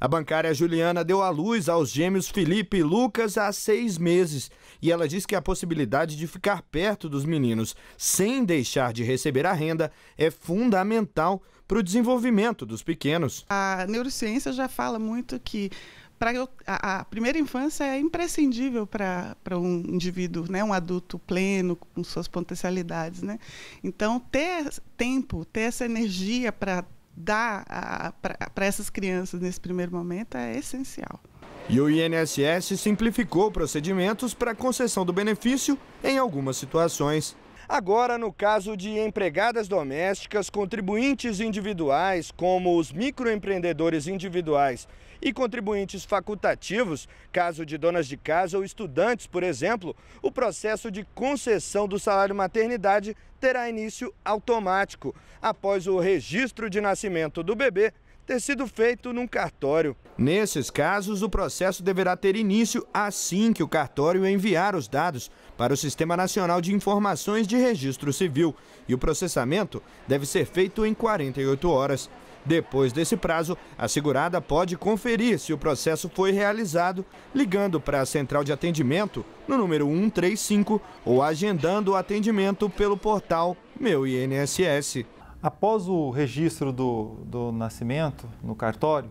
A bancária Juliana deu à luz aos gêmeos Felipe e Lucas há seis meses e ela diz que a possibilidade de ficar perto dos meninos sem deixar de receber a renda é fundamental para o desenvolvimento dos pequenos. A neurociência já fala muito que para a, a, primeira infância é imprescindível para um indivíduo, né, um adulto pleno com suas potencialidades, né? Então ter tempo, ter essa energia para dar para essas crianças nesse primeiro momento é essencial. E o INSS simplificou procedimentos para concessão do benefício em algumas situações. Agora, no caso de empregadas domésticas, contribuintes individuais, como os microempreendedores individuais e contribuintes facultativos, caso de donas de casa ou estudantes, por exemplo, o processo de concessão do salário maternidade terá início automático após o registro de nascimento do bebê ter sido feito num cartório. Nesses casos, o processo deverá ter início assim que o cartório enviar os dados para o Sistema Nacional de Informações de Registro Civil e o processamento deve ser feito em 48 horas. Depois desse prazo, a segurada pode conferir se o processo foi realizado ligando para a central de atendimento no número 135 ou agendando o atendimento pelo portal Meu INSS. Após o registro do, do nascimento no cartório,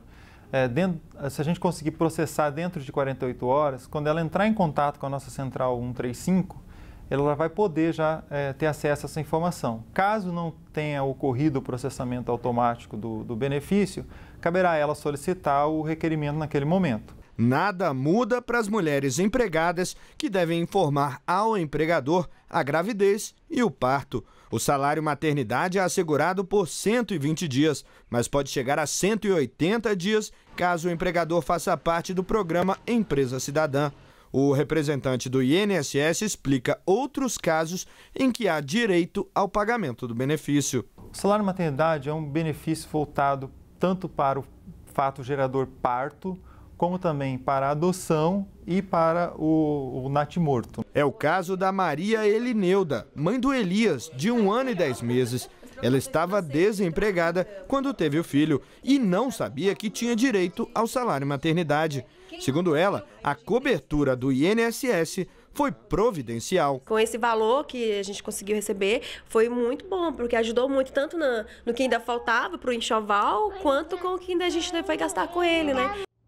é, dentro, se a gente conseguir processar dentro de 48 horas, quando ela entrar em contato com a nossa central 135, ela vai poder já é, ter acesso a essa informação. Caso não tenha ocorrido o processamento automático do, do benefício, caberá a ela solicitar o requerimento naquele momento. Nada muda para as mulheres empregadas que devem informar ao empregador a gravidez e o parto. O salário maternidade é assegurado por 120 dias, mas pode chegar a 180 dias caso o empregador faça parte do programa Empresa Cidadã. O representante do INSS explica outros casos em que há direito ao pagamento do benefício. O salário maternidade é um benefício voltado tanto para o fato gerador parto, como também para a adoção e para o, o natimorto. É o caso da Maria Elineuda, mãe do Elias, de um ano e dez meses. Ela estava desempregada quando teve o filho e não sabia que tinha direito ao salário maternidade. Segundo ela, a cobertura do INSS foi providencial. Com esse valor que a gente conseguiu receber, foi muito bom, porque ajudou muito tanto na, no que ainda faltava para o enxoval, quanto com o que ainda a gente foi gastar com ele, né?